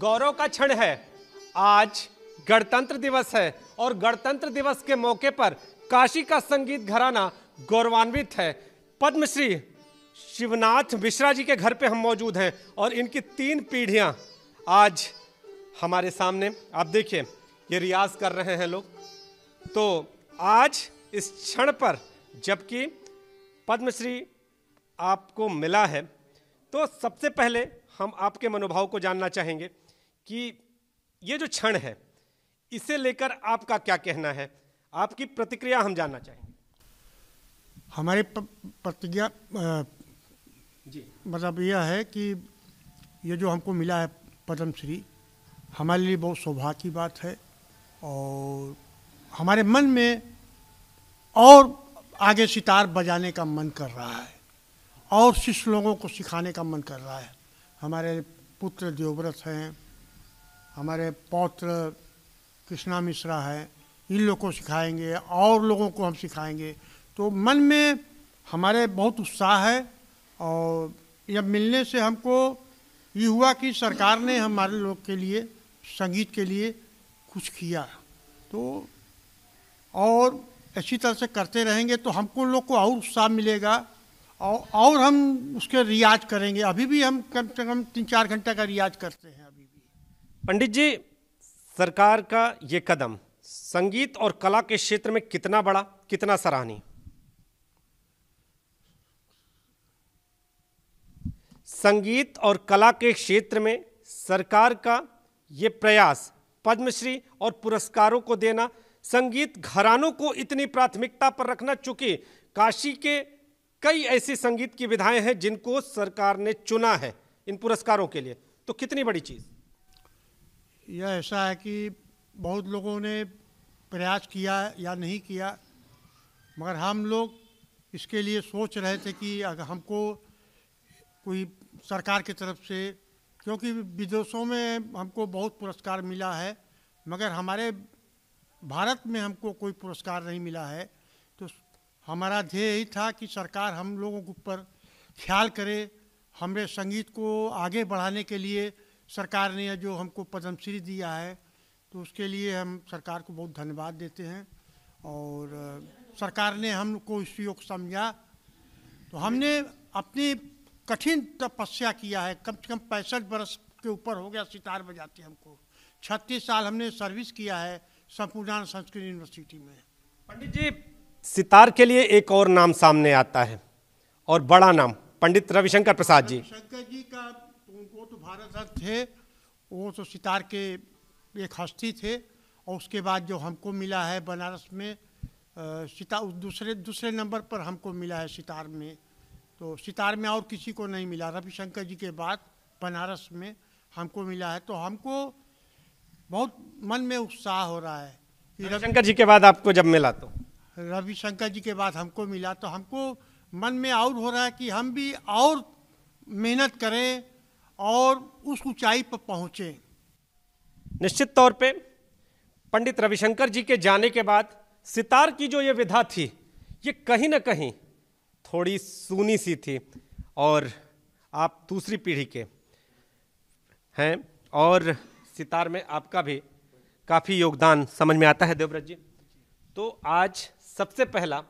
गौरव का क्षण है आज गणतंत्र दिवस है और गणतंत्र दिवस के मौके पर काशी का संगीत घराना गौरवान्वित है पद्मश्री शिवनाथ मिश्रा जी के घर पे हम मौजूद हैं और इनकी तीन पीढ़ियां आज हमारे सामने आप देखिए ये रियाज कर रहे हैं लोग तो आज इस क्षण पर जबकि पद्मश्री आपको मिला है तो सबसे पहले हम आपके मनोभाव को जानना चाहेंगे कि ये जो क्षण है इसे लेकर आपका क्या कहना है आपकी प्रतिक्रिया हम जानना चाहेंगे हमारी प्रतिक्रिया जी मतलब यह है कि ये जो हमको मिला है पद्मश्री हमारे लिए बहुत सौभाग्य की बात है और हमारे मन में और आगे सितार बजाने का मन कर रहा है और शिष्य लोगों को सिखाने का मन कर रहा है हमारे पुत्र देवव्रत हैं हमारे पौत्र कृष्णा मिश्रा है इन लोग को सिखाएंगे और लोगों को हम सिखाएंगे तो मन में हमारे बहुत उत्साह है और यह मिलने से हमको ये हुआ कि सरकार ने हमारे लोग के लिए संगीत के लिए कुछ किया तो और अच्छी तरह से करते रहेंगे तो हमको लोग को और उत्साह मिलेगा और और हम उसके रियाज करेंगे अभी भी हम कम से कम तीन चार घंटा का रियाज करते हैं पंडित जी सरकार का ये कदम संगीत और कला के क्षेत्र में कितना बड़ा कितना सराहनीय संगीत और कला के क्षेत्र में सरकार का ये प्रयास पद्मश्री और पुरस्कारों को देना संगीत घरानों को इतनी प्राथमिकता पर रखना चूंकि काशी के कई ऐसी संगीत की विधाएं हैं जिनको सरकार ने चुना है इन पुरस्कारों के लिए तो कितनी बड़ी चीज़ यह ऐसा है कि बहुत लोगों ने प्रयास किया या नहीं किया मगर हम लोग इसके लिए सोच रहे थे कि अगर हमको कोई सरकार की तरफ से क्योंकि विदेशों में हमको बहुत पुरस्कार मिला है मगर हमारे भारत में हमको कोई पुरस्कार नहीं मिला है तो हमारा ध्येय यही था कि सरकार हम लोगों के ऊपर ख्याल करे हमारे संगीत को आगे बढ़ाने के लिए सरकार ने जो हमको पद्मश्री दिया है तो उसके लिए हम सरकार को बहुत धन्यवाद देते हैं और सरकार ने हमको इस योग समझा तो हमने अपनी कठिन तपस्या किया है कम से कम पैंसठ बरस के ऊपर हो गया सितार बजाते हमको छत्तीस साल हमने सर्विस किया है संपूर्ण संस्कृत यूनिवर्सिटी में पंडित जी सितार के लिए एक और नाम सामने आता है और बड़ा नाम पंडित रविशंकर प्रसाद जी रविशंकर जी का उनको तो भारत रत्न थे वो तो सितार के एक हस्ती थे और उसके बाद जो हमको मिला है बनारस में सितार दूसरे दूसरे नंबर पर हमको मिला है सितार में तो सितार में और किसी को नहीं मिला रविशंकर जी के बाद बनारस में हमको मिला है तो हमको बहुत मन में उत्साह हो रहा है कि रविशंकर जी के बाद आपको जब मिला तो रविशंकर जी के बाद हमको मिला तो हमको मन में और हो रहा है कि हम भी और मेहनत करें और उस ऊंचाई पर पहुंचे निश्चित तौर पे पंडित रविशंकर जी के जाने के बाद सितार की जो ये विधा थी ये कहीं ना कहीं थोड़ी सूनी सी थी और आप दूसरी पीढ़ी के हैं और सितार में आपका भी काफ़ी योगदान समझ में आता है देवव्रत जी तो आज सबसे पहला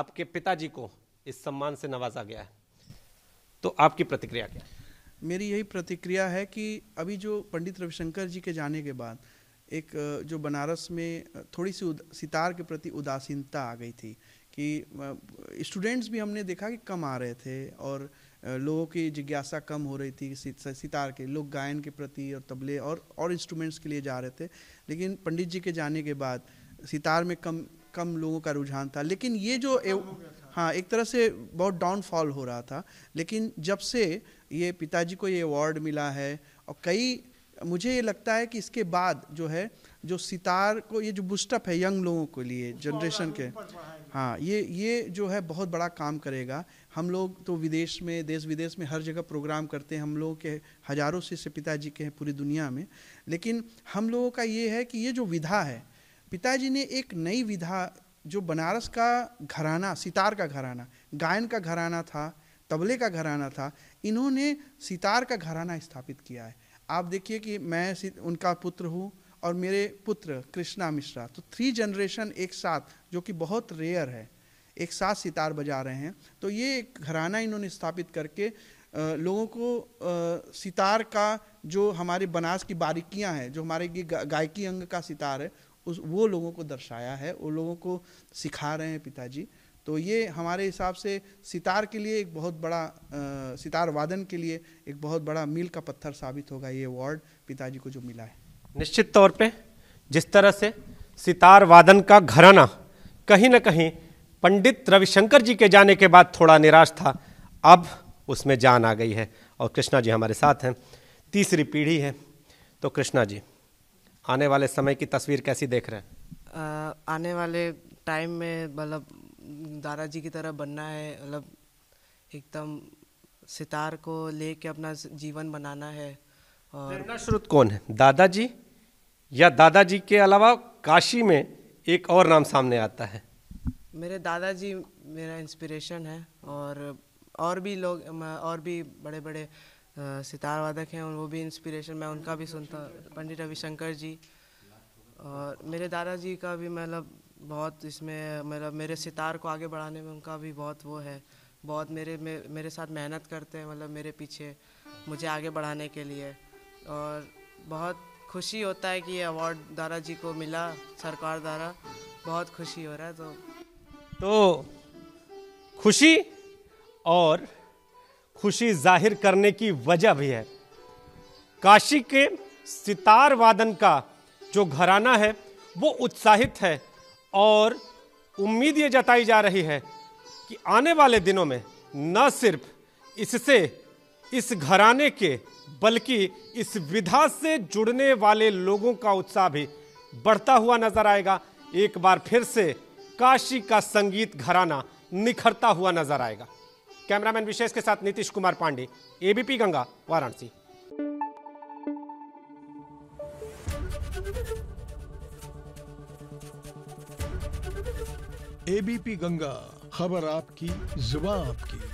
आपके पिताजी को इस सम्मान से नवाजा गया है तो आपकी प्रतिक्रिया क्या है मेरी यही प्रतिक्रिया है कि अभी जो पंडित रविशंकर जी के जाने के बाद एक जो बनारस में थोड़ी सी सितार के प्रति उदासीनता आ गई थी कि स्टूडेंट्स भी हमने देखा कि कम आ रहे थे और लोगों की जिज्ञासा कम हो रही थी सितार के लोग गायन के प्रति और तबले और और इंस्ट्रूमेंट्स के लिए जा रहे थे लेकिन पंडित जी के जाने के बाद सितार में कम कम लोगों का रुझान था लेकिन ये जो हाँ एक तरह से बहुत डाउनफॉल हो रहा था लेकिन जब से ये पिताजी को ये अवार्ड मिला है और कई मुझे ये लगता है कि इसके बाद जो है जो सितार को ये जो बुस्टअप है यंग लोगों के लिए जनरेशन के हाँ ये ये जो है बहुत बड़ा काम करेगा हम लोग तो विदेश में देश विदेश में हर जगह प्रोग्राम करते हैं हम लोगों के हज़ारों से पिताजी के हैं पूरी दुनिया में लेकिन हम लोगों का ये है कि ये जो विधा है पिताजी ने एक नई विधा जो बनारस का घराना सितार का घराना गायन का घराना था तबले का घराना था इन्होंने सितार का घराना स्थापित किया है आप देखिए कि मैं उनका पुत्र हूँ और मेरे पुत्र कृष्णा मिश्रा तो थ्री जनरेशन एक साथ जो कि बहुत रेयर है एक साथ सितार बजा रहे हैं तो ये एक घराना इन्होंने स्थापित करके लोगों को सितार का जो हमारे बनास की बारीकियां हैं जो हमारे गायकी अंग का सितार है उस वो लोगों को दर्शाया है वो लोगों को सिखा रहे हैं पिताजी तो ये हमारे हिसाब से सितार के लिए एक बहुत बड़ा आ, सितार वादन के लिए एक बहुत बड़ा मील का पत्थर साबित होगा ये अवार्ड पिताजी को जो मिला है निश्चित तौर पे जिस तरह से सितार वादन का घराना कहीं ना कहीं पंडित रविशंकर जी के जाने के बाद थोड़ा निराश था अब उसमें जान आ गई है और कृष्णा जी हमारे साथ हैं तीसरी पीढ़ी है तो कृष्णा जी आने वाले समय की तस्वीर कैसी देख रहे हैं आने वाले टाइम में मतलब दादाजी की तरह बनना है मतलब एकदम सितार को लेके अपना जीवन बनाना है और श्रोत कौन है दादाजी या दादाजी के अलावा काशी में एक और नाम सामने आता है मेरे दादाजी मेरा इंस्पिरेशन है और और भी लोग और भी बड़े बड़े सितार वादक हैं वो भी इंस्पिरेशन मैं उनका भी सुनता पंडित रविशंकर जी और मेरे दादाजी का भी मतलब बहुत इसमें मतलब मेरे सितार को आगे बढ़ाने में उनका भी बहुत वो है बहुत मेरे मेरे साथ मेहनत करते हैं मतलब मेरे पीछे मुझे आगे बढ़ाने के लिए और बहुत खुशी होता है कि ये अवार्ड दादाजी को मिला सरकार द्वारा बहुत खुशी हो रहा है तो तो खुशी और खुशी जाहिर करने की वजह भी है काशी के सितार वादन का जो घराना है वो उत्साहित है और उम्मीद ये जताई जा रही है कि आने वाले दिनों में न सिर्फ इससे इस घराने के बल्कि इस विधा से जुड़ने वाले लोगों का उत्साह भी बढ़ता हुआ नजर आएगा एक बार फिर से काशी का संगीत घराना निखरता हुआ नजर आएगा कैमरामैन विशेष के साथ नीतीश कुमार पांडे एबीपी गंगा वाराणसी एबीपी गंगा खबर आपकी जुबा आपकी